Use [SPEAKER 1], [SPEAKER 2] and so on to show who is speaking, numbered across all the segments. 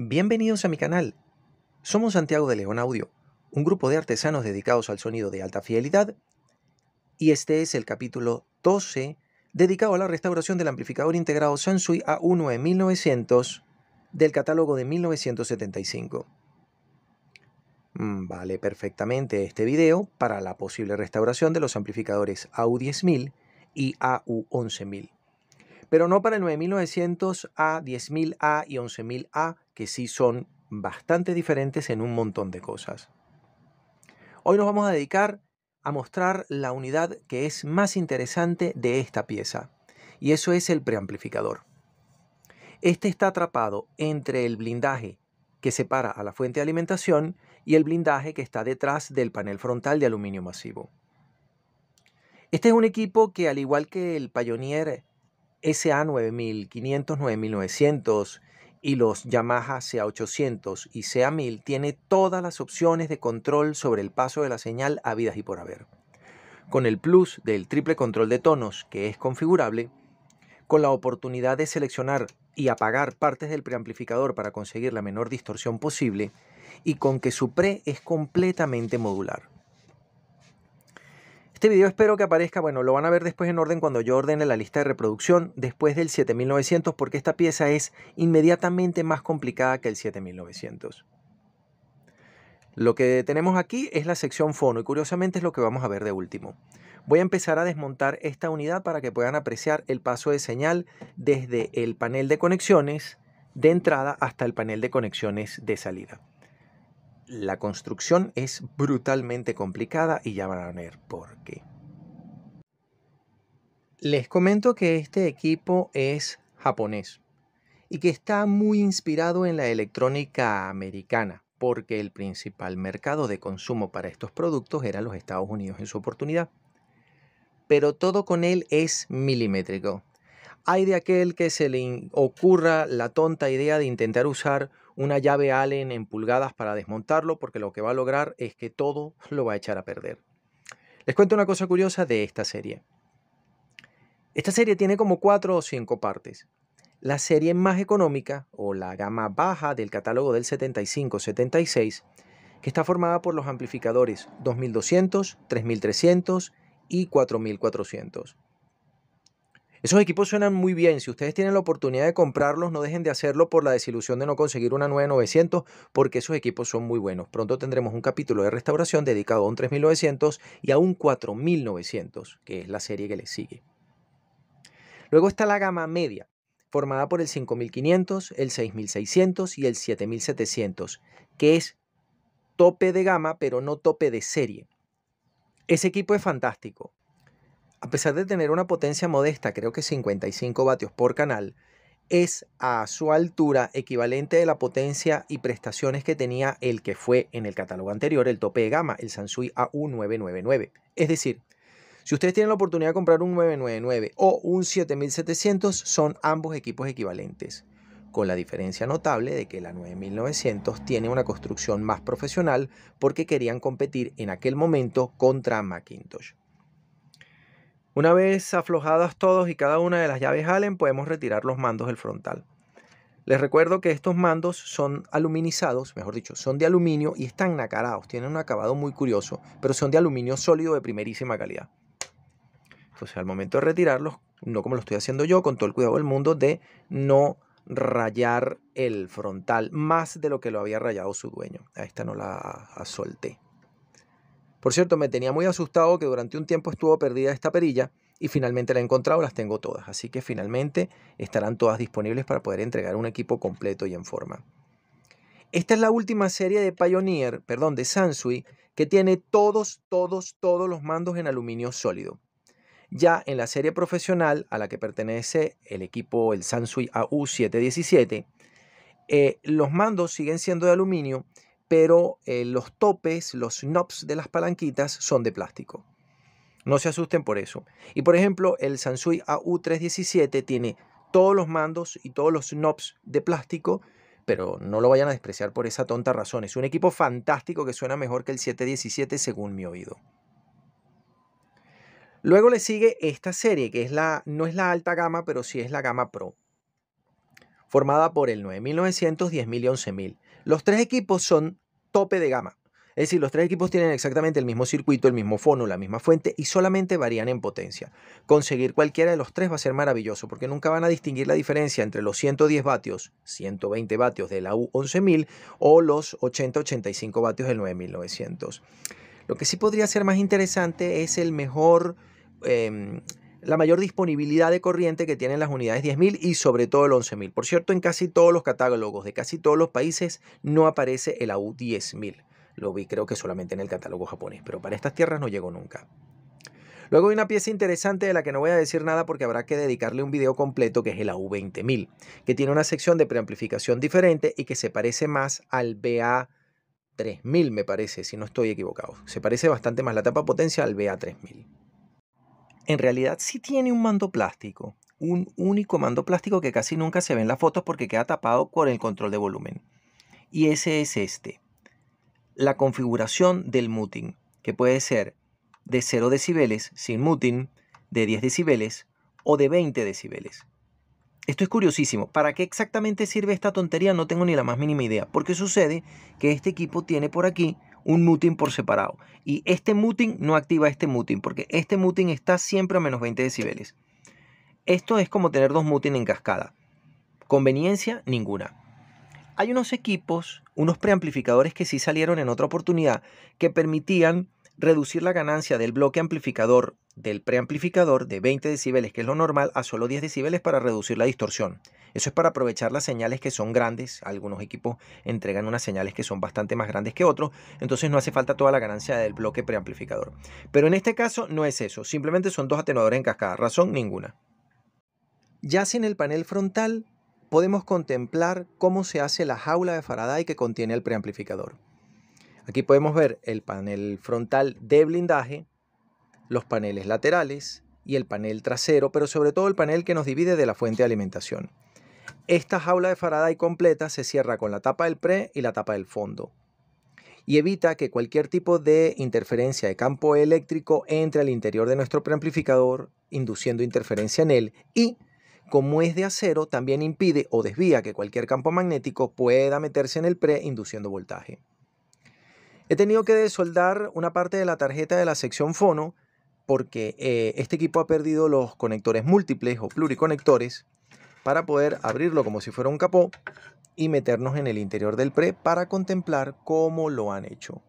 [SPEAKER 1] Bienvenidos a mi canal. Somos Santiago de León Audio, un grupo de artesanos dedicados al sonido de alta fidelidad, y este es el capítulo 12 dedicado a la restauración del amplificador integrado Sansui A1 de 1900 del catálogo de 1975. Mm, vale perfectamente este video para la posible restauración de los amplificadores AU10000 y AU11000 pero no para el 9900A, 10000A y 11000A, que sí son bastante diferentes en un montón de cosas. Hoy nos vamos a dedicar a mostrar la unidad que es más interesante de esta pieza, y eso es el preamplificador. Este está atrapado entre el blindaje que separa a la fuente de alimentación y el blindaje que está detrás del panel frontal de aluminio masivo. Este es un equipo que, al igual que el Pioneer SA9500, 9900 y los Yamaha CA800 y CA1000 tiene todas las opciones de control sobre el paso de la señal a y por haber. Con el plus del triple control de tonos, que es configurable, con la oportunidad de seleccionar y apagar partes del preamplificador para conseguir la menor distorsión posible, y con que su pre es completamente modular. Este video espero que aparezca, bueno, lo van a ver después en orden cuando yo ordene la lista de reproducción después del 7900 porque esta pieza es inmediatamente más complicada que el 7900. Lo que tenemos aquí es la sección fono y curiosamente es lo que vamos a ver de último. Voy a empezar a desmontar esta unidad para que puedan apreciar el paso de señal desde el panel de conexiones de entrada hasta el panel de conexiones de salida la construcción es brutalmente complicada y ya van a ver por qué. Les comento que este equipo es japonés y que está muy inspirado en la electrónica americana, porque el principal mercado de consumo para estos productos era los Estados Unidos en su oportunidad. Pero todo con él es milimétrico. Hay de aquel que se le ocurra la tonta idea de intentar usar una llave Allen en pulgadas para desmontarlo porque lo que va a lograr es que todo lo va a echar a perder. Les cuento una cosa curiosa de esta serie. Esta serie tiene como cuatro o cinco partes. La serie más económica, o la gama baja del catálogo del 75-76, que está formada por los amplificadores 2200, 3300 y 4400. Esos equipos suenan muy bien. Si ustedes tienen la oportunidad de comprarlos, no dejen de hacerlo por la desilusión de no conseguir una 9900, porque esos equipos son muy buenos. Pronto tendremos un capítulo de restauración dedicado a un 3900 y a un 4900, que es la serie que les sigue. Luego está la gama media, formada por el 5500, el 6600 y el 7700, que es tope de gama, pero no tope de serie. Ese equipo es fantástico a pesar de tener una potencia modesta, creo que 55 vatios por canal, es a su altura equivalente de la potencia y prestaciones que tenía el que fue en el catálogo anterior, el tope de gama, el Sansui AU999. Es decir, si ustedes tienen la oportunidad de comprar un 999 o un 7700, son ambos equipos equivalentes, con la diferencia notable de que la 9900 tiene una construcción más profesional porque querían competir en aquel momento contra Macintosh. Una vez aflojadas todos y cada una de las llaves Allen, podemos retirar los mandos del frontal. Les recuerdo que estos mandos son aluminizados, mejor dicho, son de aluminio y están nacarados, tienen un acabado muy curioso, pero son de aluminio sólido de primerísima calidad. Entonces, al momento de retirarlos, no como lo estoy haciendo yo, con todo el cuidado del mundo de no rayar el frontal más de lo que lo había rayado su dueño. A esta no la solté. Por cierto, me tenía muy asustado que durante un tiempo estuvo perdida esta perilla y finalmente la he encontrado, las tengo todas. Así que finalmente estarán todas disponibles para poder entregar un equipo completo y en forma. Esta es la última serie de Pioneer, perdón, de Sansui, que tiene todos, todos, todos los mandos en aluminio sólido. Ya en la serie profesional a la que pertenece el equipo, el Sansui AU717, eh, los mandos siguen siendo de aluminio pero eh, los topes, los knobs de las palanquitas son de plástico. No se asusten por eso. Y por ejemplo, el Sansui AU317 tiene todos los mandos y todos los knobs de plástico, pero no lo vayan a despreciar por esa tonta razón. Es un equipo fantástico que suena mejor que el 717 según mi oído. Luego le sigue esta serie, que es la, no es la alta gama, pero sí es la gama Pro, formada por el 9900, 10000 y 11000. Los tres equipos son tope de gama. Es decir, los tres equipos tienen exactamente el mismo circuito, el mismo fono, la misma fuente y solamente varían en potencia. Conseguir cualquiera de los tres va a ser maravilloso porque nunca van a distinguir la diferencia entre los 110 vatios, 120 vatios de la U11000 o los 80-85 vatios del 9900. Lo que sí podría ser más interesante es el mejor... Em, la mayor disponibilidad de corriente que tienen las unidades 10.000 y sobre todo el 11.000. Por cierto, en casi todos los catálogos de casi todos los países no aparece el AU 10.000. Lo vi creo que solamente en el catálogo japonés, pero para estas tierras no llegó nunca. Luego hay una pieza interesante de la que no voy a decir nada porque habrá que dedicarle un video completo que es el AU20000, que tiene una sección de preamplificación diferente y que se parece más al BA3000 me parece, si no estoy equivocado. Se parece bastante más la tapa potencia al BA3000 en realidad sí tiene un mando plástico, un único mando plástico que casi nunca se ve en las fotos porque queda tapado con el control de volumen. Y ese es este, la configuración del muting, que puede ser de 0 decibeles sin muting, de 10 decibeles o de 20 decibeles. Esto es curiosísimo. ¿Para qué exactamente sirve esta tontería? No tengo ni la más mínima idea. Porque sucede que este equipo tiene por aquí un muting por separado. Y este muting no activa este muting, porque este muting está siempre a menos 20 decibeles. Esto es como tener dos muting en cascada. Conveniencia ninguna. Hay unos equipos, unos preamplificadores que sí salieron en otra oportunidad, que permitían reducir la ganancia del bloque amplificador del preamplificador de 20 decibeles, que es lo normal, a solo 10 decibeles para reducir la distorsión. Eso es para aprovechar las señales que son grandes. Algunos equipos entregan unas señales que son bastante más grandes que otros, entonces no hace falta toda la ganancia del bloque preamplificador. Pero en este caso no es eso, simplemente son dos atenuadores en cascada, razón ninguna. Ya sin el panel frontal, podemos contemplar cómo se hace la jaula de Faraday que contiene el preamplificador. Aquí podemos ver el panel frontal de blindaje, los paneles laterales y el panel trasero, pero sobre todo el panel que nos divide de la fuente de alimentación. Esta jaula de Faraday completa se cierra con la tapa del pre y la tapa del fondo y evita que cualquier tipo de interferencia de campo eléctrico entre al interior de nuestro preamplificador, induciendo interferencia en él y como es de acero, también impide o desvía que cualquier campo magnético pueda meterse en el pre induciendo voltaje. He tenido que desoldar una parte de la tarjeta de la sección fono porque eh, este equipo ha perdido los conectores múltiples o pluriconectores para poder abrirlo como si fuera un capó y meternos en el interior del pre para contemplar cómo lo han hecho.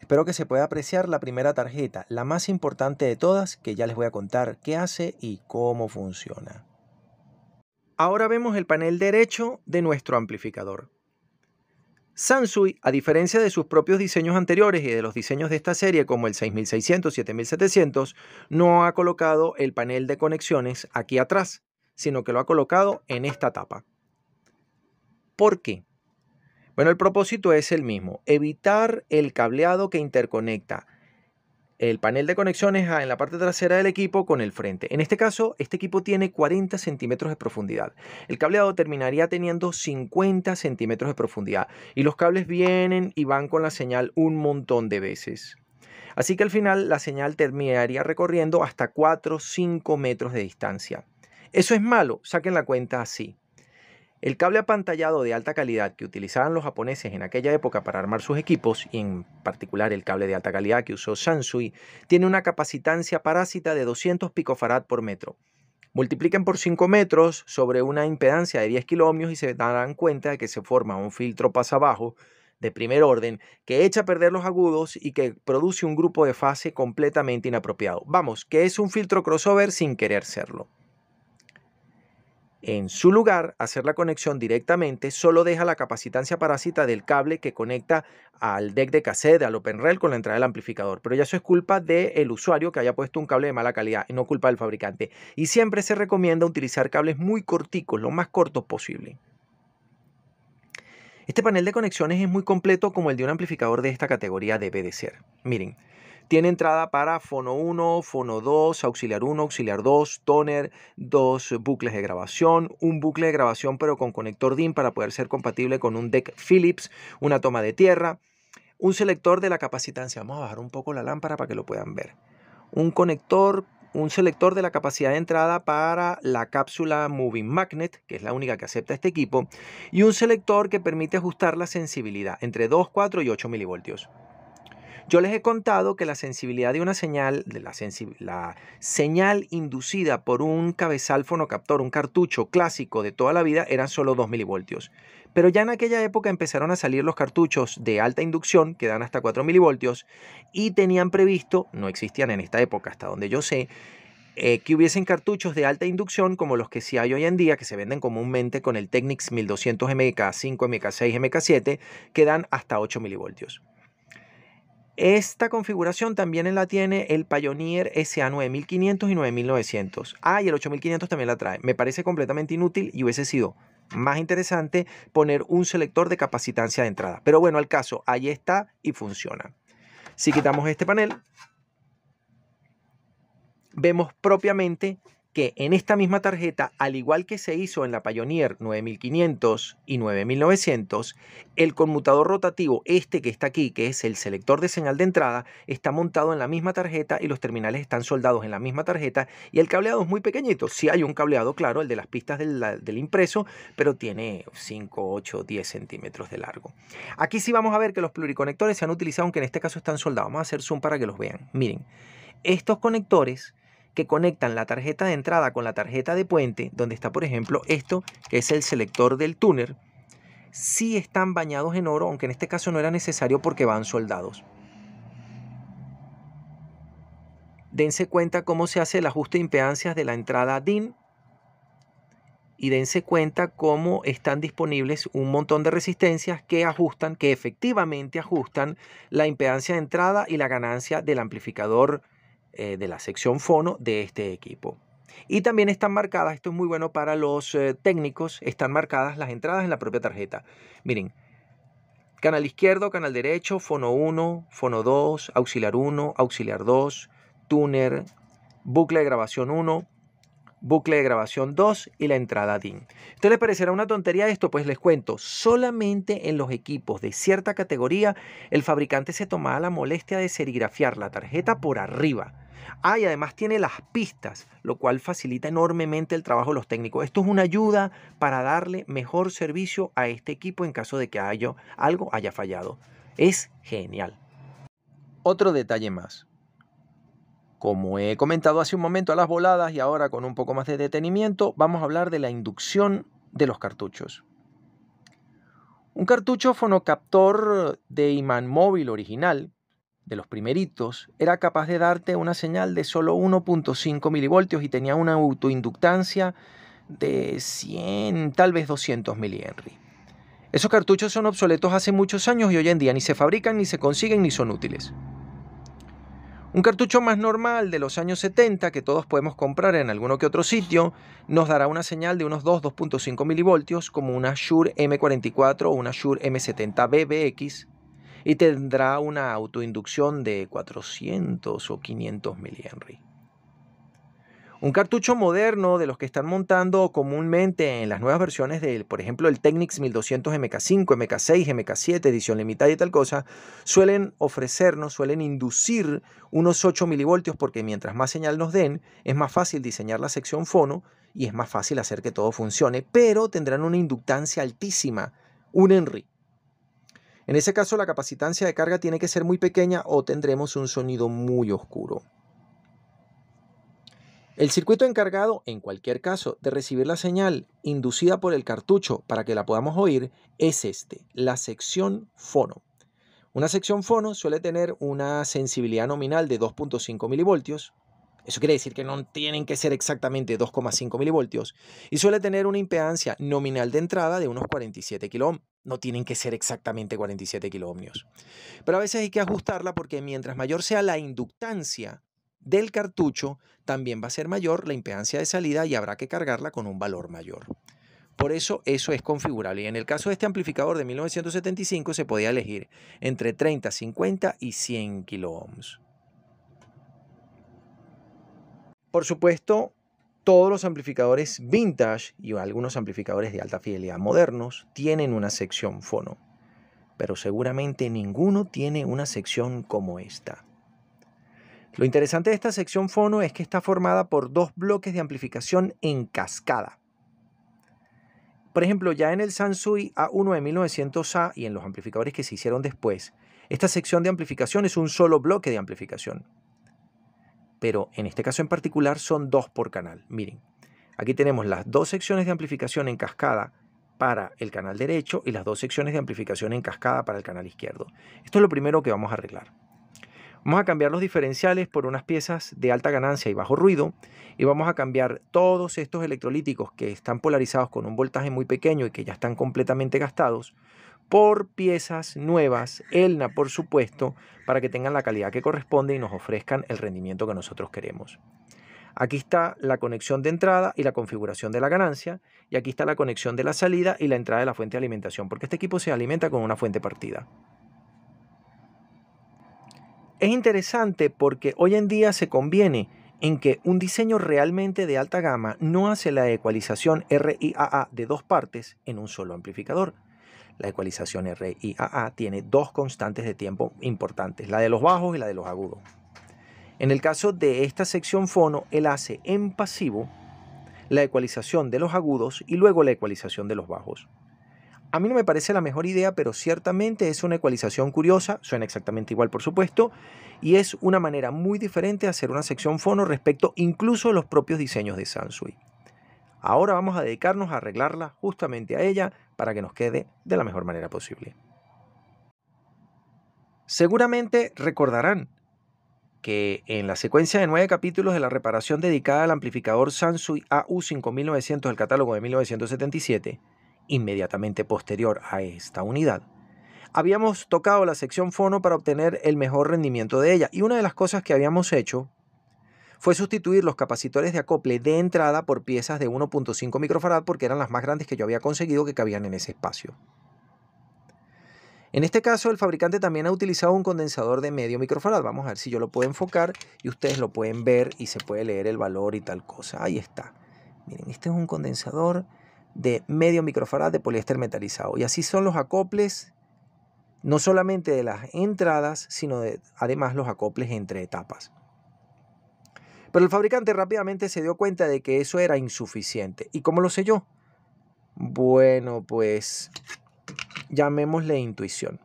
[SPEAKER 1] Espero que se pueda apreciar la primera tarjeta, la más importante de todas, que ya les voy a contar qué hace y cómo funciona. Ahora vemos el panel derecho de nuestro amplificador. Sansui, a diferencia de sus propios diseños anteriores y de los diseños de esta serie como el 6600, 7700, no ha colocado el panel de conexiones aquí atrás, sino que lo ha colocado en esta tapa. ¿Por qué? Bueno, el propósito es el mismo, evitar el cableado que interconecta el panel de conexiones en la parte trasera del equipo con el frente. En este caso, este equipo tiene 40 centímetros de profundidad. El cableado terminaría teniendo 50 centímetros de profundidad y los cables vienen y van con la señal un montón de veces. Así que al final la señal terminaría recorriendo hasta 4 o 5 metros de distancia. ¿Eso es malo? Saquen la cuenta así. El cable apantallado de alta calidad que utilizaban los japoneses en aquella época para armar sus equipos, y en particular el cable de alta calidad que usó Sansui, tiene una capacitancia parásita de 200 picofarad por metro. Multipliquen por 5 metros sobre una impedancia de 10 kilómetros y se darán cuenta de que se forma un filtro pasabajo de primer orden que echa a perder los agudos y que produce un grupo de fase completamente inapropiado. Vamos, que es un filtro crossover sin querer serlo. En su lugar, hacer la conexión directamente solo deja la capacitancia parásita del cable que conecta al deck de cassette, al open con la entrada del amplificador. Pero ya eso es culpa del usuario que haya puesto un cable de mala calidad y no culpa del fabricante. Y siempre se recomienda utilizar cables muy corticos, lo más cortos posible. Este panel de conexiones es muy completo como el de un amplificador de esta categoría debe de ser. Miren, tiene entrada para fono 1, fono 2, auxiliar 1, auxiliar 2, toner, dos bucles de grabación, un bucle de grabación pero con conector DIN para poder ser compatible con un deck Philips, una toma de tierra, un selector de la capacitancia. Vamos a bajar un poco la lámpara para que lo puedan ver. Un conector un selector de la capacidad de entrada para la cápsula Moving Magnet, que es la única que acepta este equipo, y un selector que permite ajustar la sensibilidad entre 2, 4 y 8 milivoltios. Yo les he contado que la sensibilidad de una señal, la, señal inducida por un cabezal fonocaptor, un cartucho clásico de toda la vida, eran solo 2 milivoltios. Pero ya en aquella época empezaron a salir los cartuchos de alta inducción, que dan hasta 4 milivoltios, y tenían previsto, no existían en esta época, hasta donde yo sé, eh, que hubiesen cartuchos de alta inducción como los que sí hay hoy en día, que se venden comúnmente con el Technics 1200 MK5, MK6, MK7, que dan hasta 8 milivoltios. Esta configuración también la tiene el Pioneer SA 9500 y 9900. Ah, y el 8500 también la trae. Me parece completamente inútil y hubiese sido más interesante poner un selector de capacitancia de entrada. Pero bueno, al caso, ahí está y funciona. Si quitamos este panel, vemos propiamente que en esta misma tarjeta, al igual que se hizo en la Pioneer 9500 y 9900, el conmutador rotativo, este que está aquí, que es el selector de señal de entrada, está montado en la misma tarjeta y los terminales están soldados en la misma tarjeta y el cableado es muy pequeñito. Sí hay un cableado, claro, el de las pistas del, del impreso, pero tiene 5, 8, 10 centímetros de largo. Aquí sí vamos a ver que los pluriconectores se han utilizado, aunque en este caso están soldados. Vamos a hacer zoom para que los vean. Miren, estos conectores que conectan la tarjeta de entrada con la tarjeta de puente, donde está por ejemplo esto, que es el selector del tuner, sí están bañados en oro, aunque en este caso no era necesario porque van soldados. Dense cuenta cómo se hace el ajuste de impedancias de la entrada DIN y dense cuenta cómo están disponibles un montón de resistencias que ajustan, que efectivamente ajustan la impedancia de entrada y la ganancia del amplificador eh, de la sección fono de este equipo. Y también están marcadas, esto es muy bueno para los eh, técnicos, están marcadas las entradas en la propia tarjeta. Miren, canal izquierdo, canal derecho, fono 1, fono 2, auxiliar 1, auxiliar 2, tuner, bucle de grabación 1, bucle de grabación 2 y la entrada DIN. esto les parecerá una tontería esto? Pues les cuento, solamente en los equipos de cierta categoría el fabricante se tomaba la molestia de serigrafiar la tarjeta por arriba Ah, y además tiene las pistas, lo cual facilita enormemente el trabajo de los técnicos. Esto es una ayuda para darle mejor servicio a este equipo en caso de que haya, algo haya fallado. Es genial. Otro detalle más. Como he comentado hace un momento a las voladas y ahora con un poco más de detenimiento, vamos a hablar de la inducción de los cartuchos. Un cartucho fonocaptor de imán móvil original de los primeritos, era capaz de darte una señal de solo 1.5 milivoltios y tenía una autoinductancia de 100, tal vez 200 milihenry. Esos cartuchos son obsoletos hace muchos años y hoy en día ni se fabrican, ni se consiguen, ni son útiles. Un cartucho más normal de los años 70 que todos podemos comprar en alguno que otro sitio nos dará una señal de unos 2-2.5 milivoltios como una Shure M44 o una Shure M70 BBX y tendrá una autoinducción de 400 o 500 miliHenry. Un cartucho moderno de los que están montando comúnmente en las nuevas versiones del, por ejemplo, el Technics 1200 MK5, MK6, MK7, edición limitada y tal cosa, suelen ofrecernos, suelen inducir unos 8 milivoltios porque mientras más señal nos den, es más fácil diseñar la sección fono y es más fácil hacer que todo funcione, pero tendrán una inductancia altísima, un Henry. En ese caso la capacitancia de carga tiene que ser muy pequeña o tendremos un sonido muy oscuro. El circuito encargado, en cualquier caso, de recibir la señal inducida por el cartucho para que la podamos oír es este, la sección fono. Una sección fono suele tener una sensibilidad nominal de 2.5 milivoltios, eso quiere decir que no tienen que ser exactamente 2,5 milivoltios. Y suele tener una impedancia nominal de entrada de unos 47 kilo no tienen que ser exactamente 47 kiloohmios. Pero a veces hay que ajustarla porque mientras mayor sea la inductancia del cartucho, también va a ser mayor la impedancia de salida y habrá que cargarla con un valor mayor. Por eso eso es configurable. Y en el caso de este amplificador de 1975 se podía elegir entre 30, 50 y 100 kiloohms. Por supuesto, todos los amplificadores vintage y algunos amplificadores de alta fidelidad modernos tienen una sección fono, pero seguramente ninguno tiene una sección como esta. Lo interesante de esta sección fono es que está formada por dos bloques de amplificación en cascada. Por ejemplo, ya en el Sansui A1 de 1900A y en los amplificadores que se hicieron después, esta sección de amplificación es un solo bloque de amplificación pero en este caso en particular son dos por canal. Miren, aquí tenemos las dos secciones de amplificación en cascada para el canal derecho y las dos secciones de amplificación en cascada para el canal izquierdo. Esto es lo primero que vamos a arreglar. Vamos a cambiar los diferenciales por unas piezas de alta ganancia y bajo ruido y vamos a cambiar todos estos electrolíticos que están polarizados con un voltaje muy pequeño y que ya están completamente gastados por piezas nuevas, ELNA por supuesto, para que tengan la calidad que corresponde y nos ofrezcan el rendimiento que nosotros queremos. Aquí está la conexión de entrada y la configuración de la ganancia. Y aquí está la conexión de la salida y la entrada de la fuente de alimentación, porque este equipo se alimenta con una fuente partida. Es interesante porque hoy en día se conviene en que un diseño realmente de alta gama no hace la ecualización RIAA de dos partes en un solo amplificador, la ecualización RIAA tiene dos constantes de tiempo importantes, la de los bajos y la de los agudos. En el caso de esta sección fono, él hace en pasivo la ecualización de los agudos y luego la ecualización de los bajos. A mí no me parece la mejor idea, pero ciertamente es una ecualización curiosa, suena exactamente igual por supuesto, y es una manera muy diferente de hacer una sección fono respecto incluso a los propios diseños de Sansui. Ahora vamos a dedicarnos a arreglarla justamente a ella para que nos quede de la mejor manera posible. Seguramente recordarán que en la secuencia de nueve capítulos de la reparación dedicada al amplificador Sansui AU5900 del catálogo de 1977, inmediatamente posterior a esta unidad, habíamos tocado la sección fono para obtener el mejor rendimiento de ella y una de las cosas que habíamos hecho fue sustituir los capacitores de acople de entrada por piezas de 1.5 microfarad porque eran las más grandes que yo había conseguido que cabían en ese espacio. En este caso, el fabricante también ha utilizado un condensador de medio microfarad. Vamos a ver si yo lo puedo enfocar y ustedes lo pueden ver y se puede leer el valor y tal cosa. Ahí está. Miren, este es un condensador de medio microfarad de poliéster metalizado. Y así son los acoples, no solamente de las entradas, sino de, además los acoples entre etapas. Pero el fabricante rápidamente se dio cuenta de que eso era insuficiente. ¿Y cómo lo sé yo? Bueno, pues llamémosle intuición.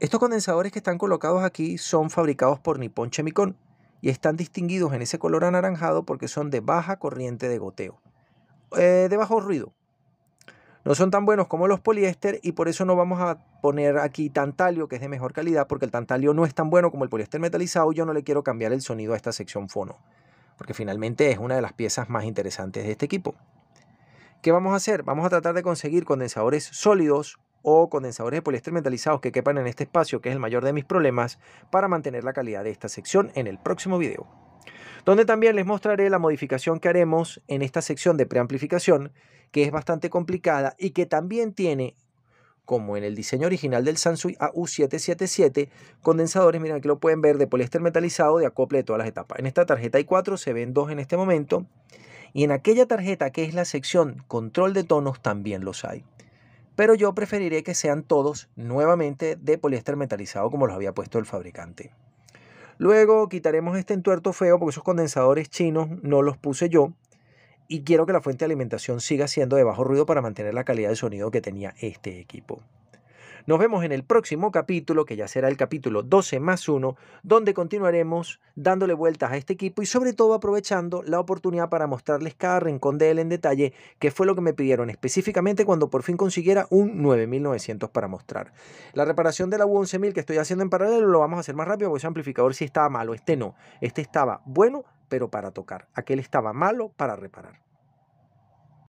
[SPEAKER 1] Estos condensadores que están colocados aquí son fabricados por Nippon Chemicon y están distinguidos en ese color anaranjado porque son de baja corriente de goteo, eh, de bajo ruido, no son tan buenos como los poliéster y por eso no vamos a poner aquí tantalio, que es de mejor calidad, porque el tantalio no es tan bueno como el poliéster metalizado. Yo no le quiero cambiar el sonido a esta sección fono, porque finalmente es una de las piezas más interesantes de este equipo. ¿Qué vamos a hacer? Vamos a tratar de conseguir condensadores sólidos o condensadores de poliéster metalizados que quepan en este espacio, que es el mayor de mis problemas, para mantener la calidad de esta sección en el próximo video donde también les mostraré la modificación que haremos en esta sección de preamplificación, que es bastante complicada y que también tiene, como en el diseño original del Sansui AU777, condensadores, miren que lo pueden ver, de poliéster metalizado de acople de todas las etapas. En esta tarjeta hay cuatro, se ven dos en este momento, y en aquella tarjeta que es la sección control de tonos también los hay. Pero yo preferiré que sean todos nuevamente de poliéster metalizado como los había puesto el fabricante. Luego quitaremos este entuerto feo porque esos condensadores chinos no los puse yo y quiero que la fuente de alimentación siga siendo de bajo ruido para mantener la calidad de sonido que tenía este equipo. Nos vemos en el próximo capítulo, que ya será el capítulo 12 más 1, donde continuaremos dándole vueltas a este equipo y sobre todo aprovechando la oportunidad para mostrarles cada rincón de él en detalle, que fue lo que me pidieron específicamente cuando por fin consiguiera un 9900 para mostrar. La reparación de la U11000 que estoy haciendo en paralelo lo vamos a hacer más rápido porque ese amplificador sí estaba malo, este no, este estaba bueno pero para tocar, aquel estaba malo para reparar.